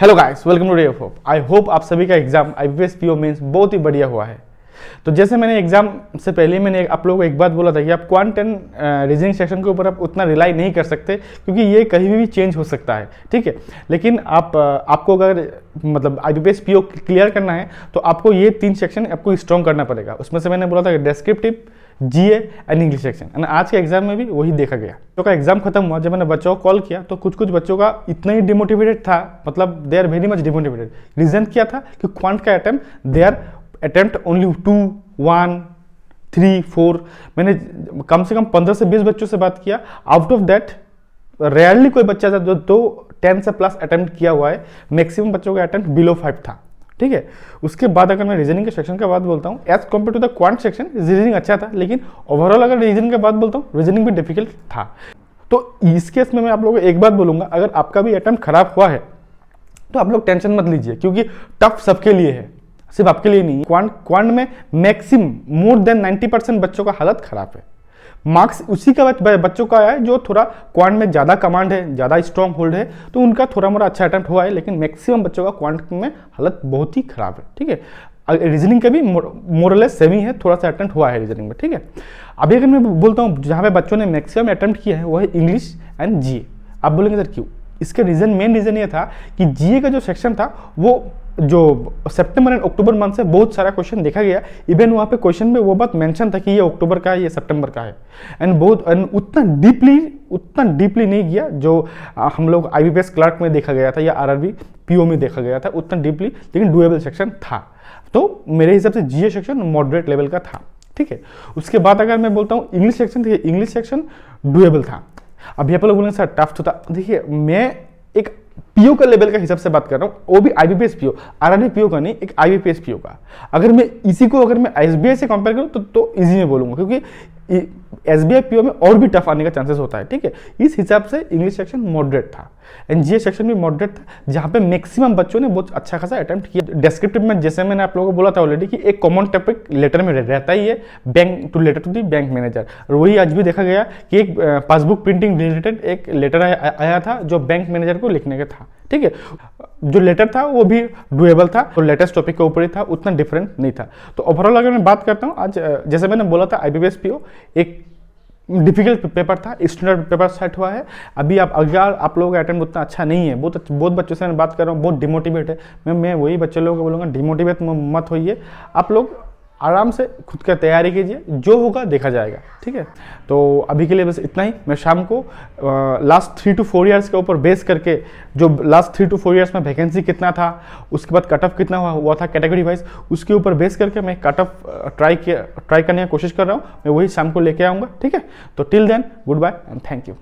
hello guys welcome today hope I hope आप सभी का exam I B S P O means बहुत ही बढ़िया हुआ है तो जैसे मैंने एग्जाम से पहले मैंने आप लोगों को एक बात बोला था कि आप क्वान्टन रीजनिंग सेक्शन के ऊपर आप उतना रिलाई नहीं कर सकते क्योंकि ये कहीं भी चेंज हो सकता है ठीक है लेकिन आप आपको अगर मतलब आई बी क्लियर करना है तो आपको ये तीन सेक्शन आपको स्ट्रॉन्ग करना पड़ेगा उसमें से मैंने बोला था descriptive GA and English section and आज के एग्जाम में भी वही देखा गया तो का एग्जाम खत्म हुआ जब मैंने बच्चों को कॉल किया तो कुछ कुछ बच्चों का इतना ही डिमोटिवेटेड था मतलब they are very much demotivated reason क्या था कि क्वांट का attempt they are attempt only two one three four मैंने कम से कम पंद्रह से बीस बच्चों से बात किया आउट ऑफ दैट रेयरली कोई बच्चा था जो दो टेन से प्लस अटैम्प्ट किया हुआ है मैक्सिमम बच्चों का अटैम्प्ट बिलो फाइव था ठीक है उसके बाद अगर मैं रीजनिंग के सेक्शन के बाद बोलता हूँ as compare to the quant section reasoning अच्छा था लेकिन ओवरऑल अगर रीजनिंग के बाद बोलता हूँ रीजनिंग भी डिफिकल्ट था तो इस केस में मैं आप लोगों को एक बात बोलूंगा अगर आपका भी अटैम्प्ट खराब हुआ है तो आप लोग टेंशन मत लीजिए क्योंकि टफ सबके लिए है सिर्फ आपके लिए नहीं क्वांट क्वांट में मैक्सिमम मोर देन 90 परसेंट बच्चों का हालत खराब है मार्क्स उसी का बच्चों का है जो थोड़ा क्वांट में ज़्यादा कमांड है ज़्यादा स्ट्रॉन्ग होल्ड है तो उनका थोड़ा मोड़ा अच्छा अटैम्प्ट हुआ है लेकिन मैक्सिमम बच्चों का क्वांट में हालत बहुत ही खराब है ठीक है रीजनिंग का भी मोरलेस सेम ही है थोड़ा सा अटैम्प्ट हुआ है रीजनिंग में ठीक है अभी अगर मैं बोलता हूँ जहाँ पे बच्चों ने मैक्सिमम अटैम्प्ट किया है वो है इंग्लिश एंड जी आप बोलेंगे सर क्यों इसका रीज़न मेन रीज़न ये था कि जीए का जो सेक्शन था वो जो सितंबर एंड अक्टूबर मंथ से बहुत सारा क्वेश्चन देखा गया इवन वहाँ पे क्वेश्चन में वो बात मेंशन था कि ये अक्टूबर का है ये सितंबर का है एंड बहुत एंड उतना डीपली उतना डीपली नहीं गया जो हम लोग आई क्लर्क में देखा गया था या आर आर में देखा गया था उतना डीपली लेकिन डुएबल सेक्शन था तो मेरे हिसाब से जी सेक्शन मॉडरेट लेवल का था ठीक है उसके बाद अगर मैं बोलता हूँ इंग्लिश सेक्शन देखिए इंग्लिश सेक्शन डुएबल था अभी आप लोग बोलेंगे सर टफ तो था देखिए मैं एक पीओ का लेवल का हिसाब से बात कर रहा हूँ वो भी आईबीपीएस पीओ आरआरबी पीओ का नहीं एक आईबीपीएस पीओ का अगर मैं इसी को अगर मैं एस से कंपेयर करूँ तो तो में बोलूँगा क्योंकि एस बी में और भी टफ आने का चांसेस होता है ठीक है इस हिसाब से इंग्लिश सेक्शन मॉडरेट था एंड जी सेक्शन भी मॉडरेट था जहाँ पे मैक्सिमम बच्चों ने बहुत अच्छा खासा अटैम्प्ट किया डिस्क्रिप्टिव में जैसे मैंने आप लोगों को बोला था ऑलरेडी कि एक कॉमन टॉपिक लेटर में रहता ही है bank to letter to the bank manager और वही आज भी देखा गया कि एक पासबुक प्रिंटिंग रिलेटेड एक लेटर आया, आया था जो बैंक मैनेजर को लिखने का था ठीक है जो लेटर था वो भी डुएबल था और तो लेटेस्ट टॉपिक के ऊपर ही था उतना डिफरेंट नहीं था तो ओवरऑल अगर मैं बात करता हूँ आज जैसे मैंने बोला था आई बी एक डिफिकल्ट पेपर था स्टैंडर्ड पेपर सेट हुआ है अभी आप अगर आप लोगों का अटेंड उतना अच्छा नहीं है बहुत बहुत बच्चों से मैं बात कर रहा हूँ बहुत डिमोटिवेट है मैं मैं वही बच्चे लोगों को बोलूँगा डिमोटिवेट मत होइए आप लोग आराम से खुद का तैयारी कीजिए जो होगा देखा जाएगा ठीक है तो अभी के लिए बस इतना ही मैं शाम को last three two four years के ऊपर बेस करके जो last three two four years में वैकेंसी कितना था उसके बाद कट ऑफ कितना हुआ हुआ था कैटेगरी वाइज उसके ऊपर बेस करके मैं कट ऑफ ट्राई किया ट्राई करने की कोशिश कर रहा हूँ मैं वही शाम को लेके आऊँगा ठीक है तो till then goodbye and thank you